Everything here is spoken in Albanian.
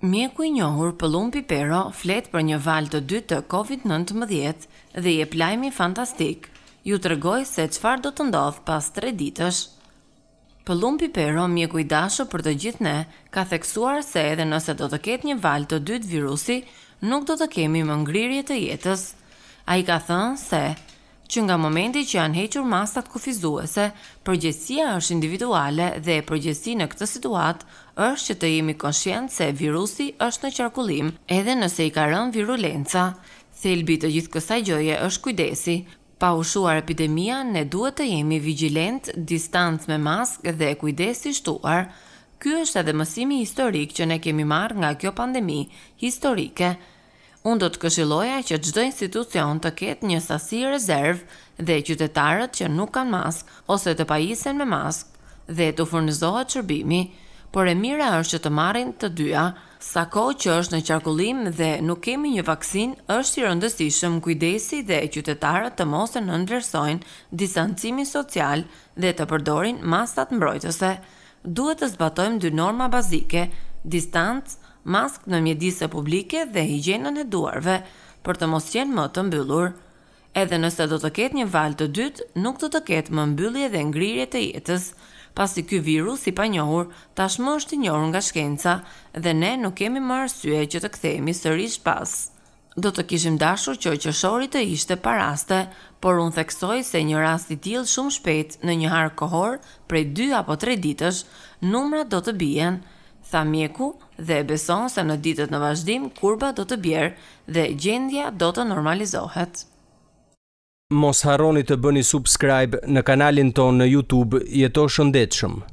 Mjeku i njohur Pëllum Pipero flet për një val të dytë të COVID-19 dhe jep lajmin fantastik. Ju tregoj se çfarë do të ndodhë pas 3 ditësh. Pëllum Pipero, mjeku i dashur për të gjithë ne, ka theksuar se edhe nëse do të ketë një val të dytë virusi, nuk do të kemi më ngrirje të jetës. A i ka thënë se që nga momenti që janë hequr masat kufizuese, përgjësia është individuale dhe përgjësi në këtë situatë është që të jemi konshjent se virusi është në qarkullim, edhe nëse i ka rënë virulenca. Thelbi të gjithë kësaj gjoje është kujdesi. Pa ushuar epidemia, ne duhet të jemi vigilent, distanc me mask dhe kujdesi shtuar. Ky është edhe mësimi historik që ne kemi marrë nga kjo pandemi Historike. Unë do të këshiloja që gjdo institucion të ketë një sasi rezervë dhe qytetarët që nuk kanë maskë ose të pajisen me maskë dhe të furnizohet qërbimi, por e mira është që të marin të dyja, sa ko që është në qarkullim dhe nuk kemi një vaksin është i rëndësishëm kujdesi dhe qytetarët të mosën në ndërsojnë disancimi social dhe të përdorin masat mbrojtëse. Duhet të zbatojmë dy norma bazike, distancë, mask në mjedise publike dhe higjenën e duarve për të mos qenë më të mbyllur. Edhe nëse do të ketë një val të dytë, nuk do të ketë më mbyllje dhe ngrirje të jetës, pasi ky virus i panjohur tashmë është i njohur nga shkenca dhe ne nuk kemi më arsye që të kthehemi sërish pas. Do të kishim dashur që qëshori të ishte paraste, por unë theksoj se një rast i tillë shumë shpejt në një harë kohor prej 2 apo 3 ditësh, numrat do të bien tha mjeku dhe e beson se në ditët në vazhdim kurba do të bjerë dhe gjendja do të normalizohet. Mos harroni të bëni subscribe në kanalin ton në YouTube Jeto Shëndetshëm.